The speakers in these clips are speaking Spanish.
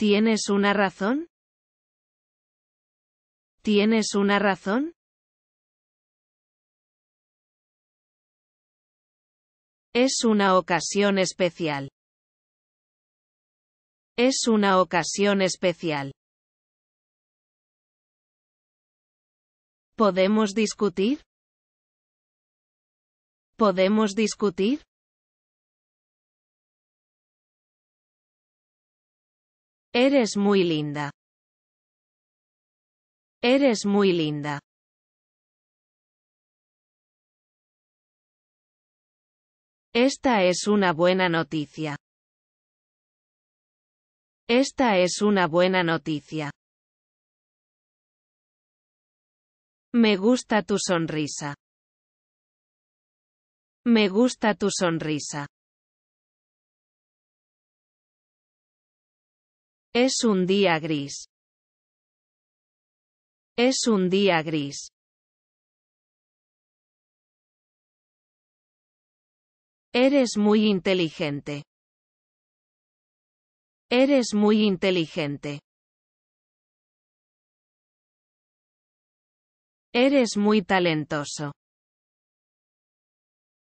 ¿Tienes una razón? ¿Tienes una razón? Es una ocasión especial. Es una ocasión especial. ¿Podemos discutir? ¿Podemos discutir? Eres muy linda. Eres muy linda. Esta es una buena noticia. Esta es una buena noticia. Me gusta tu sonrisa. Me gusta tu sonrisa. Es un día gris. Es un día gris. Eres muy inteligente. Eres muy inteligente. Eres muy talentoso.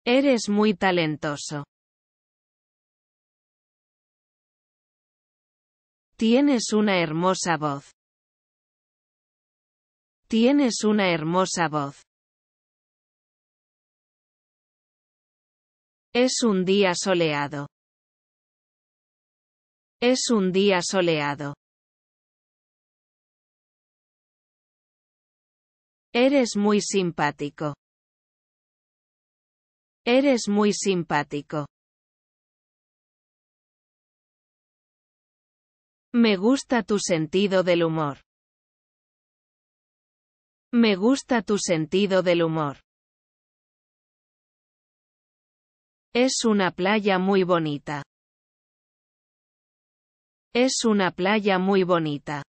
Eres muy talentoso. Tienes una hermosa voz. Tienes una hermosa voz. Es un día soleado. Es un día soleado. Eres muy simpático. Eres muy simpático. Me gusta tu sentido del humor. Me gusta tu sentido del humor. Es una playa muy bonita. Es una playa muy bonita.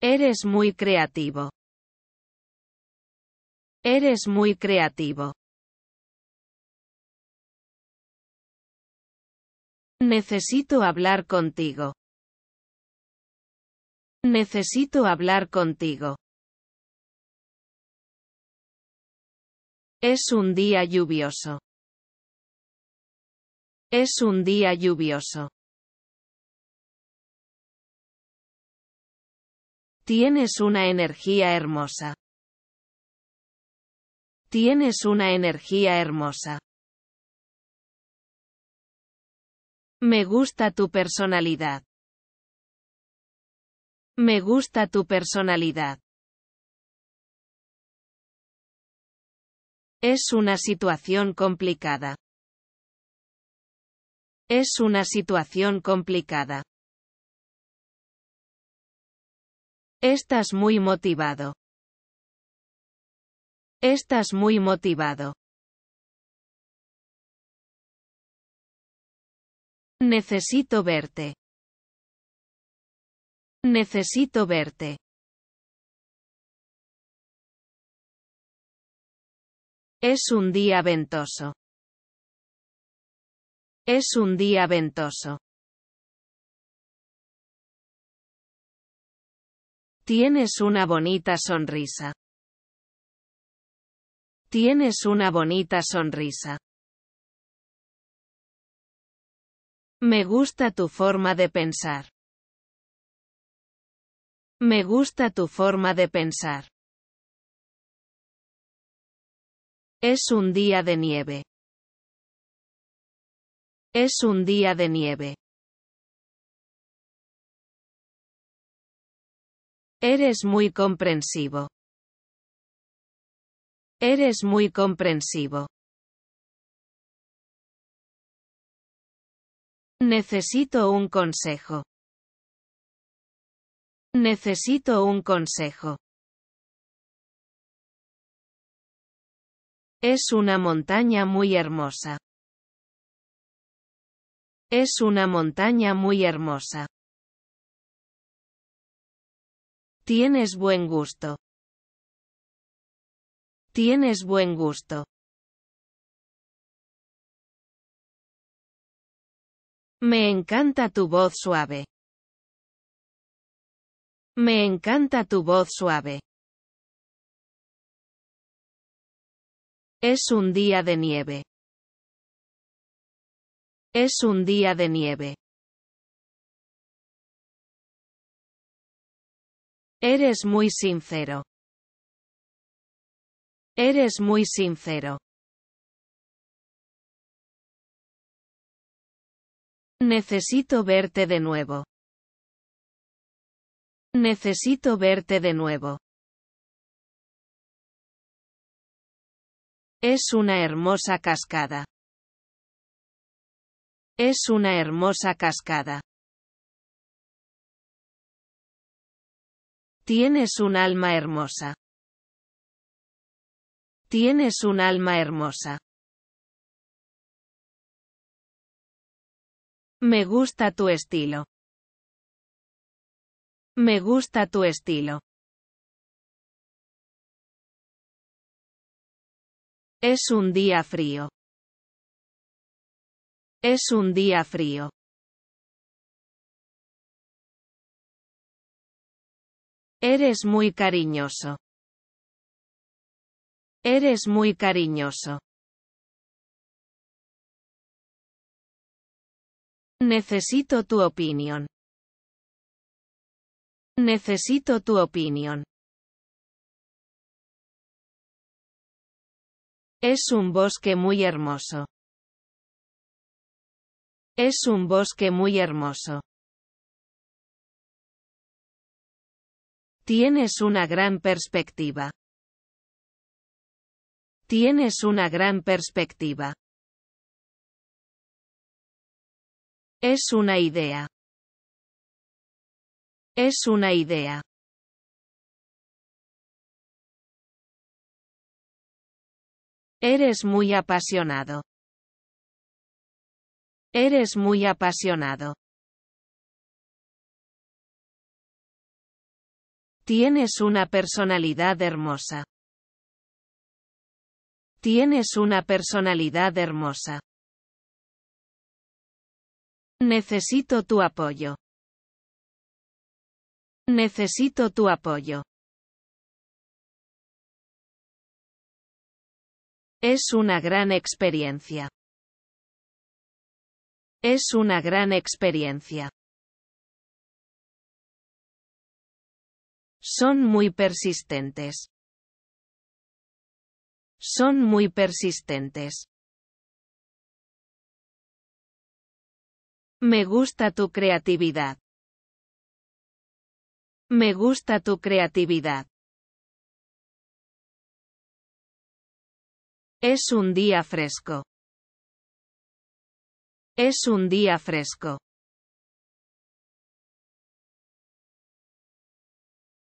Eres muy creativo. Eres muy creativo. Necesito hablar contigo. Necesito hablar contigo. Es un día lluvioso. Es un día lluvioso. Tienes una energía hermosa. Tienes una energía hermosa. Me gusta tu personalidad. Me gusta tu personalidad. Es una situación complicada. Es una situación complicada. Estás muy motivado. Estás muy motivado. Necesito verte. Necesito verte. Es un día ventoso. Es un día ventoso. Tienes una bonita sonrisa. Tienes una bonita sonrisa. Me gusta tu forma de pensar. Me gusta tu forma de pensar. Es un día de nieve. Es un día de nieve. Eres muy comprensivo. Eres muy comprensivo. Necesito un consejo. Necesito un consejo. Es una montaña muy hermosa. Es una montaña muy hermosa. Tienes buen gusto. Tienes buen gusto. Me encanta tu voz suave. Me encanta tu voz suave. Es un día de nieve. Es un día de nieve. Eres muy sincero. Eres muy sincero. Necesito verte de nuevo. Necesito verte de nuevo. Es una hermosa cascada. Es una hermosa cascada. Tienes un alma hermosa. Tienes un alma hermosa. Me gusta tu estilo. Me gusta tu estilo. Es un día frío. Es un día frío. Eres muy cariñoso. Eres muy cariñoso. Necesito tu opinión. Necesito tu opinión. Es un bosque muy hermoso. Es un bosque muy hermoso. Tienes una gran perspectiva. Tienes una gran perspectiva. Es una idea. Es una idea. Eres muy apasionado. Eres muy apasionado. Tienes una personalidad hermosa. Tienes una personalidad hermosa. Necesito tu apoyo. Necesito tu apoyo. Es una gran experiencia. Es una gran experiencia. Son muy persistentes. Son muy persistentes. Me gusta tu creatividad. Me gusta tu creatividad. Es un día fresco. Es un día fresco.